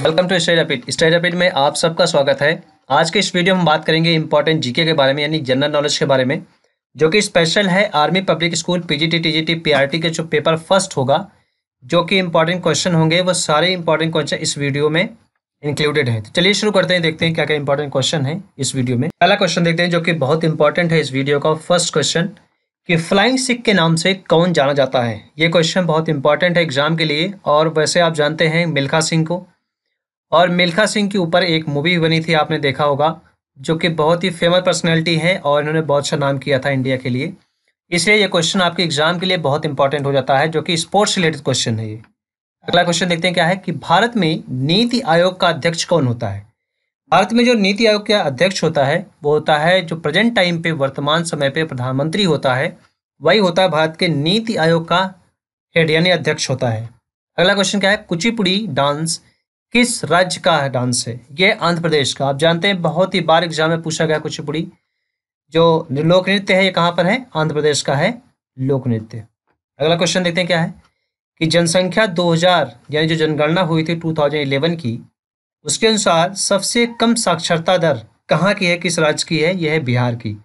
welcome to study rapid study rapid में आप सबका स्वागत है आज के इस वीडियो में बात करेंगे इंपॉर्टेंट जीके के बारे में यानी जनरल नॉलेज के बारे में जो कि स्पेशल है army public school PGT TGT PRT के जो पेपर फर्स्ट होगा जो कि इंपॉर्टेंट क्वेश्चन होंगे वो सारे इंपॉर्टेंट क्वेश्चन इस वीडियो में इंक्लूडेड है तो चलिए शुरू करते हैं देखते हैं क्या क्या इंपॉर्टेंट क्वेश्चन है इस वीडियो में पहला क्वेश्चन देखते हैं जो कि बहुत इंपॉर्टेंट है इस वीडियो का फर्स्ट क्वेश्चन कि फ्लाइंग सिख के नाम से कौन जाना जाता है ये क्वेश्चन बहुत इंपॉर्टेंट है एग्जाम के लिए और वैसे आप जानते हैं मिल्खा सिंह को और मिल्खा सिंह के ऊपर एक मूवी बनी थी आपने देखा होगा जो कि बहुत ही फेमस पर्सनैलिटी है और इन्होंने बहुत अच्छा नाम किया था इंडिया के लिए इसलिए ये क्वेश्चन आपके एग्जाम के लिए बहुत इंपॉर्टेंट हो जाता है जो कि स्पोर्ट्स रिलेटेड क्वेश्चन है ये अगला क्वेश्चन देखते हैं क्या है कि भारत में नीति आयोग का अध्यक्ष कौन होता है भारत में जो नीति आयोग का अध्यक्ष होता है वो होता है जो प्रेजेंट टाइम पे वर्तमान समय पे प्रधानमंत्री होता है वही होता है भारत के नीति आयोग का हेड यानी अध्यक्ष होता है अगला क्वेश्चन क्या है कुचिपुड़ी डांस किस राज्य का है डांस है ये आंध्र प्रदेश का आप जानते हैं बहुत ही बार एग्जाम में पूछा गया कुछ कुचिपुड़ी जो लोक नृत्य है ये कहाँ पर है आंध्र प्रदेश का है लोक नृत्य अगला क्वेश्चन देखते हैं क्या है कि जनसंख्या 2000 यानी जो जनगणना हुई थी 2011 की उसके अनुसार सबसे कम साक्षरता दर कहाँ की है किस राज्य की है यह है बिहार की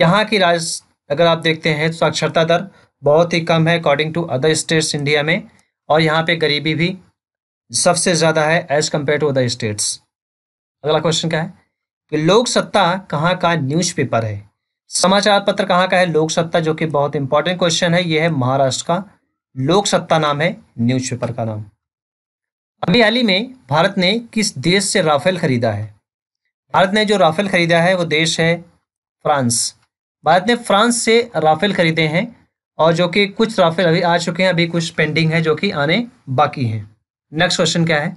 यहाँ की राज अगर आप देखते हैं तो साक्षरता दर बहुत ही कम है according to other states India में और यहाँ पे गरीबी भी सबसे ज़्यादा है as compare to other states अगला क्वेश्चन क्या है कि लोक सत्ता कहाँ का न्यूज़पेपर है समाचार पत्र कहाँ का है लोक सत्ता जो कि बहुत इंपॉर्टेंट क्वेश्चन है यह है महाराष्ट्र का लोक सत्ता नाम है न्यूज़पेपर का नाम अभी हाल ही में भारत ने किस देश से राफेल खरीदा है भारत ने जो राफेल खरीदा है वो देश है फ्रांस भारत ने फ्रांस से राफेल खरीदे हैं और जो कि कुछ राफेल अभी आ चुके हैं अभी कुछ पेंडिंग है जो कि आने बाकी हैं नेक्स्ट क्वेश्चन क्या है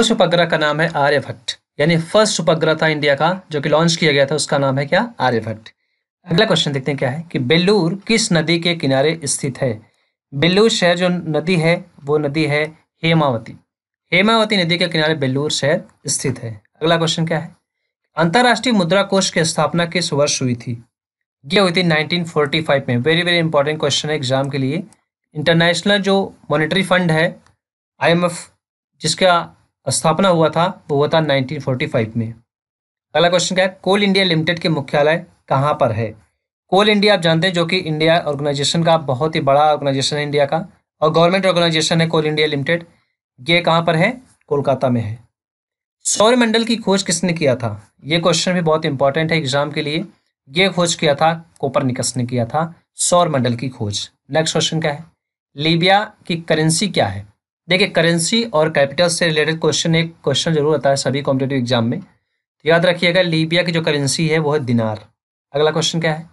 उस उपग्रह का नाम है आर्यभट्ट यानी फर्स्ट उपग्रह था इंडिया का जो कि लॉन्च किया गया था उसका नाम है क्या आर्यभट्ट अगला क्वेश्चन देखते हैं क्या है कि बेलूर किस नदी के किनारे स्थित है बेलूर शहर जो नदी है वो नदी है हेमावती हेमावती नदी के किनारे बेलूर शहर स्थित है अगला क्वेश्चन क्या है अंतर्राष्ट्रीय मुद्रा कोष की स्थापना किस वर्ष हुई थी यह हुई थी 1945 में वेरी वेरी इंपॉर्टेंट क्वेश्चन है एग्जाम के लिए इंटरनेशनल जो मॉनेटरी फंड है आईएमएफ जिसका स्थापना हुआ था वो हुआ था 1945 में अगला क्वेश्चन क्या है कोल इंडिया लिमिटेड के मुख्यालय कहाँ पर है कोल इंडिया आप जानते हैं जो कि इंडिया ऑर्गेनाइजेशन का बहुत ही बड़ा ऑर्गेनाइजेशन है इंडिया का और गवर्नमेंट ऑर्गेनाइजेशन है कोल इंडिया लिमिटेड ये कहाँ पर है कोलकाता में है सौरमंडल की खोज किसने किया था ये क्वेश्चन भी बहुत इंपॉर्टेंट है एग्जाम के लिए ये खोज किया था निकस ने किया था सौरमंडल की खोज नेक्स्ट क्वेश्चन क्या है लीबिया की करेंसी क्या है देखिए करेंसी और कैपिटल से रिलेटेड क्वेश्चन एक क्वेश्चन जरूर आता है सभी कॉम्पिटेटिव एग्जाम में तो याद रखिएगा लीबिया की जो करेंसी है वो है दिनार अगला क्वेश्चन क्या है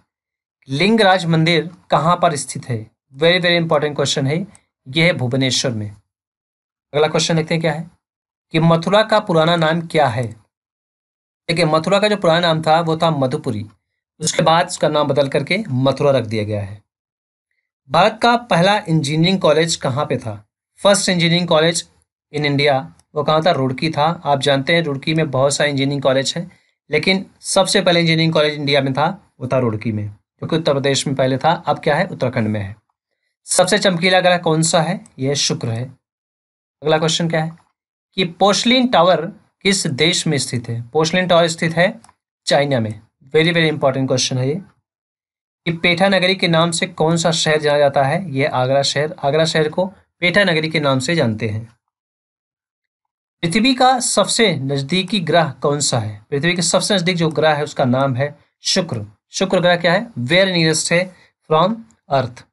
लिंगराज मंदिर कहाँ पर स्थित है वेरी वेरी इंपॉर्टेंट क्वेश्चन है यह है भुवनेश्वर में अगला क्वेश्चन देखते हैं क्या है कि मथुरा का पुराना नाम क्या है देखिए मथुरा का जो पुराना नाम था वो था मधुपुरी उसके बाद उसका नाम बदल करके मथुरा रख दिया गया है भारत का पहला इंजीनियरिंग कॉलेज कहाँ पे था first engineering college in India वो कहाँ था रुड़की था आप जानते हैं रुड़की में बहुत सारे इंजीनियरिंग कॉलेज हैं लेकिन सबसे पहले इंजीनियरिंग कॉलेज इंडिया में था वो था रुड़की में जो कि उत्तर प्रदेश में पहले था अब क्या है उत्तराखंड में है सबसे चमकीला ग्रह कौन सा है यह शुक्र है अगला क्वेश्चन क्या है कि पोस्टलिन टावर किस देश में स्थित है पोस्टलिन टावर स्थित है चाइना में वेरी वेरी इंपॉर्टेंट क्वेश्चन है ये कि पेठा नगरी के नाम से कौन सा शहर जाना जाता है यह आगरा शहर आगरा शहर को पेठा नगरी के नाम से जानते हैं पृथ्वी का सबसे नज़दीकी ग्रह कौन सा है पृथ्वी के सबसे नज़दीक जो ग्रह है उसका नाम है शुक्र शुक्र ग्रह क्या है वेयर नियरेस्ट है फ्रॉम अर्थ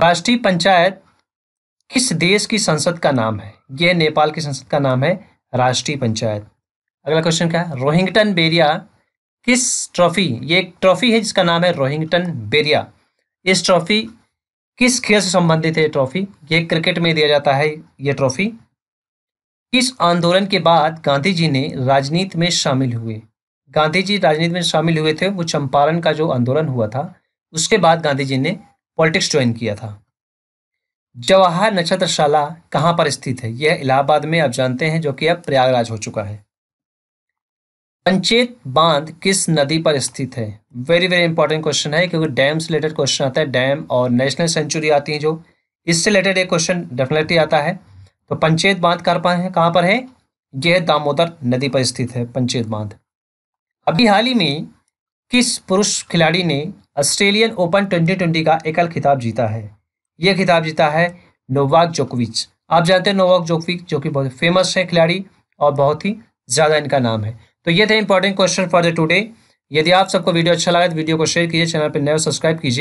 राष्ट्रीय पंचायत किस देश की संसद का नाम है यह नेपाल की संसद का नाम है राष्ट्रीय पंचायत अगला क्वेश्चन क्या है रोहिंगटन बेरिया किस ट्रॉफी ये एक ट्रॉफी है जिसका नाम है रोहिंगटन बेरिया इस ट्रॉफी किस खेल से संबंधित है ये ट्रॉफी ये क्रिकेट में दिया जाता है ये ट्रॉफी किस आंदोलन के बाद गांधी जी ने राजनीति में शामिल हुए गांधी जी राजनीति में शामिल हुए थे वो चंपारण का जो आंदोलन हुआ था उसके बाद गांधी जी ने पॉलिटिक्स ज्वाइन किया था जवाहर नक्षत्रशाला कहाँ पर स्थित है यह इलाहाबाद में आप जानते हैं जो कि अब प्रयागराज हो चुका है पंचेत बांध किस नदी पर स्थित है वेरी वेरी इंपॉर्टेंट क्वेश्चन है क्योंकि डैम से रिलेटेड क्वेश्चन आता है डैम और नेशनल सेंचुरी आती है जो इससे रिलेटेड एक क्वेश्चन डेफिनेटली आता है तो पंचेत बांध कर पाए कहाँ पर है यह दामोदर नदी पर स्थित है पंचेत बांध अभी हाल ही में किस पुरुष खिलाड़ी ने ऑस्ट्रेलियन ओपन ट्वेंटी का एकल खिताब जीता है यह खिताब जीता है नोवाक जोकोविच आप जानते हैं नोवाक जोकोविच जो कि बहुत फेमस है खिलाड़ी और बहुत ही ज़्यादा इनका नाम है तो ये थे important question for the today यदि आप सबको वीडियो अच्छा लगा तो वीडियो को शेयर कीजिए चैनल पर नए सब्सक्राइब कीजिए